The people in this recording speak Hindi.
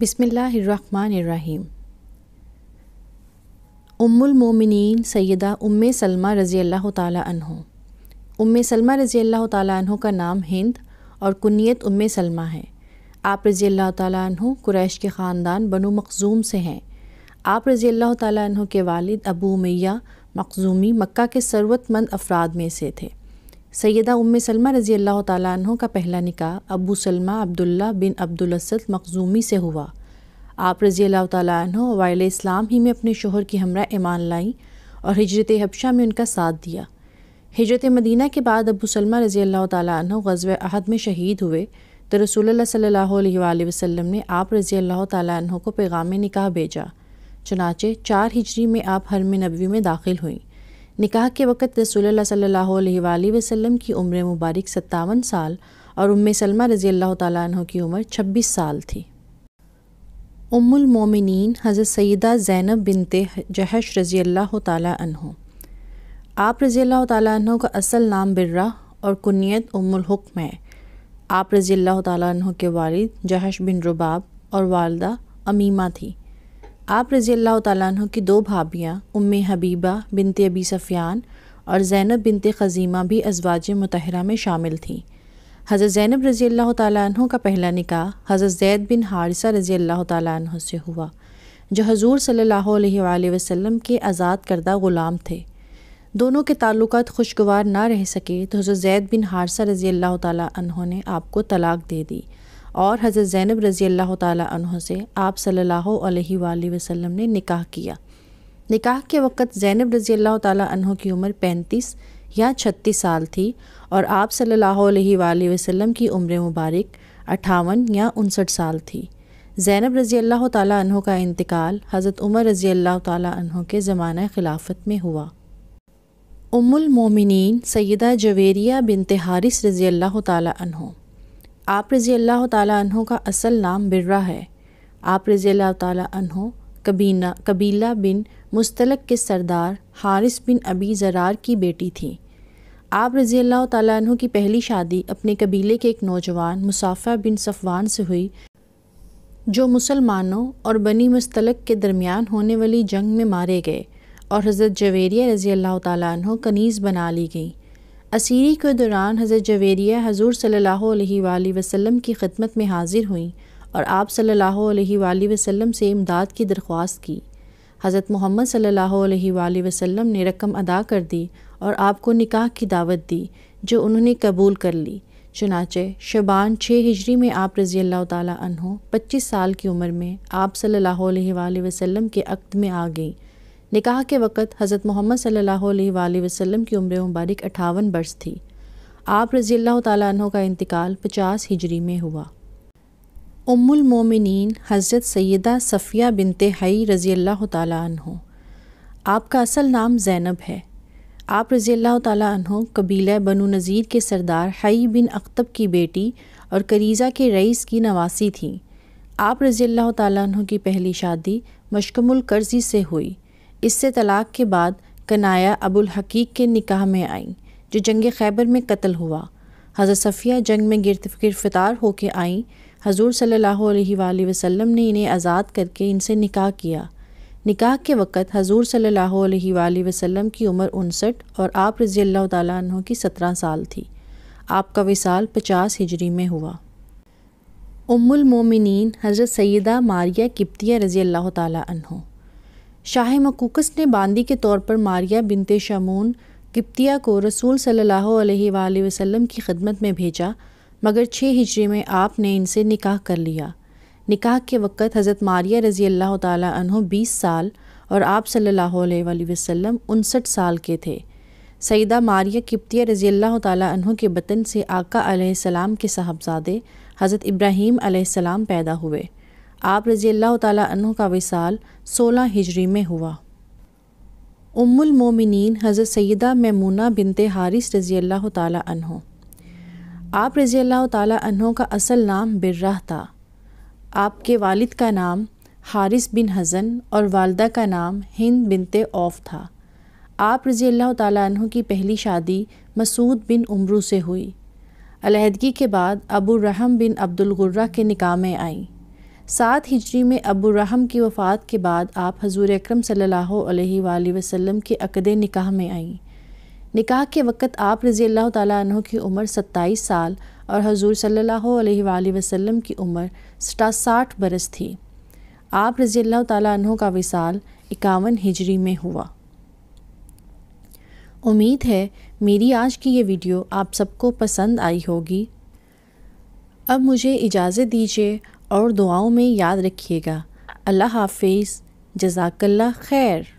बिसमीम मोमिनीन सैदा उम सलमा रज़ी अल्लाह तहों उम्म सलमा रज़ी अल्लाह तहों का नाम हिंद और कुनीत उम्म सलमा है आप रज़ी अल्लाह तहों क्रैश के ख़ानदान बनु मखजूम से हैं आप रज़ी अल्लाह तहों के वालिद अबू मैया मखजूमी मक्का के सरवतमंद अफराद में से थे सैदा उम्म सलमा रज़ी अल्लाह तु का पहला निका अबू सलमा अब्दुल्ला बिन अब्दुलसद मखजूमी से हुआ आप रज़ी अल्लाह तु वायल इस्लाम ही में अपने शोहर की हमरा ईमान लाई और हजरत हबशा में उनका साथ दिया हजरत मदीना के बाद अबू सलमा रज़ी अल्लाह तु गज़ अहद में शहीद हुए तो रसूल सल्ला वसम ने आप रज़ी अल्लाह तु को पैगाम निकाह भेजा चनाचे चार हिजरी में आप हरम नबी में दाखिल हुई निकाह के वक़्त रसूल सल्लल्लाहु अलैहि की उम्र मुबारक सत्तावन साल और उम सलमा रज़ी अल्लाह तह की उम्र छब्बीस साल थी उम्मिन हज़रत सैदा ज़ैनब बिनते जहश रज़ी अल्लाह तह आप रज़ी अल्लाह तह का असल नाम बिर्रा और कुनीत उमुलक्म है आप रज़ी अल्लाह तह के वालद जहश बिन रुबाब और वालदा अमीमा थी आप रज़ी अल्लाह तु की दो भाभियाँ उम हबीबा बिनते अबी सफ़ियान और ज़ैनब बिनते ख़ज़ीमा भी अजवाज मतहरा में शामिल थीं हज़रत ज़ैनब रज़ी अल्लाह तु का पहला निका हज़रत जैद बिन हारसा रज़ी अल्लाह तु से हुआ जो हजूर सल्ला वसम के आज़ाद करदा ग़ुलाम थे दोनों के तल्लक खुशगवार ना रह सके तो हज़रत जैद बिन हारसा रज़ी अल्लाह तु ने आपको तलाक दे दी और हज़रत ज़ैनब रज़ी अल्लाह तह से आप सल्लल्लाहु अलैहि वसल्लम ने निकाह किया निकाह के वक़्त ज़ैनब रज़ी अल्लाह तह की उम्र पैंतीस या छत्तीस साल थी और आप सल्लल्लाहु अलैहि वसल्लम की उम्र मुबारक अठावन या उनसठ साल थी ज़ैनब रज़ी अल्लाह तह का इंतकाल हज़रत उमर रज़ी अल्लाह तह के ज़माना खिलाफत में हुआ उम्मुल मोमिनीन सैदा जवेरिया बिन हारिस रज़ी अल्लाह तह आप रज़ी अल्लाह तहों का असल नाम बिर्रा है आप रज़ी अल्लाह तहों कबीना कबीला बिन मुस्तलक के सरदार हारिस बिन अबी ज़रार की बेटी थी आप रज़ी अल्लाह तहों की पहली शादी अपने कबीले के एक नौजवान मुसाफ़ा बिन सफ़वान से हुई जो मुसलमानों और बनी मुस्तलक के दरमियान होने वाली जंग में मारे गए और हज़रत जवेरिया रज़ी अल्लाह तहों कनीज़ बना ली गई असीरी के दौरान हज़रत जवेरिया हजूर सल्ला वसलम की खिदमत में हाजिर हुई और आप सल्ला वसम से इमदाद की दरख्वास्त की हज़रत मोहम्मद सल्ला वसम ने रकम अदा कर दी और आपको निकाह की दावत दी जो उन्होंने कबूल कर ली चुनाचे शबान छः हिजरी में आप रज़ी अल्लाह हो पच्चीस साल की उम्र में आप सल्ला वसम के अक्त में आ गईं निकाह के वक़्त हज़रत मोहम्मद सल्ला वसलम की उम्र मुबारक अठावन बरस थी आप रज़ी तहों का इंतकाल पचास हिजरी में हुआ उम्मुल मोमिनीन हज़रत सैदा सफ़िया बिनते हई रज़ी अल्लाह तहो आपका असल नाम ज़ैनब है आप रज़ी अल्लाह तहों कबीला बनु नज़ीर के सरदार हई बिन अख्तब की बेटी और करीज़ा के रईस की नवासी थीं आप रज़ी अल्लाह तहों की पहली शादी मशकमुल कर्जी से हुई इससे तलाक के बाद कनाया अबुल हकीक के निकाह में आई जो जंग खैबर में कत्ल हुआ हज़रत सफ़िया जंग में गिरत गिरफ्तार होकर आईं हजूर सल्ला वसम ने इन्हें आज़ाद करके इनसे निकाह किया निकाह के वक़्त हजूर सल्ला वसम की उम्र उनसठ और आप रज़ी अल्लाह तहों की सत्रह साल थी आपका विसाल पचास हिजरी में हुआ उम्मुल हज़रत सैदा मारिया किप्तिया रज़ी अल्लाह तहों शाह मकूकस ने बांदी के तौर पर मारिया बिनते शमून किप्तिया को रसूल सल्ला वसलम की खदमत में भेजा मगर छः हिजरी में आपने इनसे निकाह कर लिया निकाह के वक़्त हज़रत मारिया रज़ी अल्लाह तहों बीस साल और आप सल्ला अलैहि उनसठ साल के थे सईदा मारिया किप्तिया रज़ी अल्लाह तहों के बतन से आका सलाम के साहबजादे हज़रत इब्राहीम सलाम पैदा हुए आप अल्लाह तु का विसाल 16 हिजरी में हुआ उम्मुल मोमिनीन हज़रत सैदा ममूना बिनते हारिस रजी अल्लाह तु आप अल्लाह तु का असल नाम बिर्रा था आपके वालिद का नाम हारिस बिन हज़न और वालदा का नाम हिंद बिनते औफ था आप रज़ी अल्लाह तु की पहली शादी मसूद बिन उमरू से हुई अलहदगी के बाद अबू रहम बिन गुर्रा के निकाह में आई सात हिजरी में अबू रहम की वफ़ात के बाद आप हजूर अक्रम सल्लल्लाहु अलैहि के अकद निकाह में आईं निकाह के वक़्त आप रज़ी अल्लाह तु की उम्र सत्ताईस साल और हजूर सल्ला वसम की उम्र साठ बरस थी आप रज़ी अल्लाह तु का विसाल इक्यावन हिजरी में हुआ उम्मीद है मेरी आज की ये वीडियो आप सबको पसंद आई होगी अब मुझे इजाज़त दीजिए और दुआओं में याद रखिएगा अल्लाह हाफिज़ जजाकल्ला खैर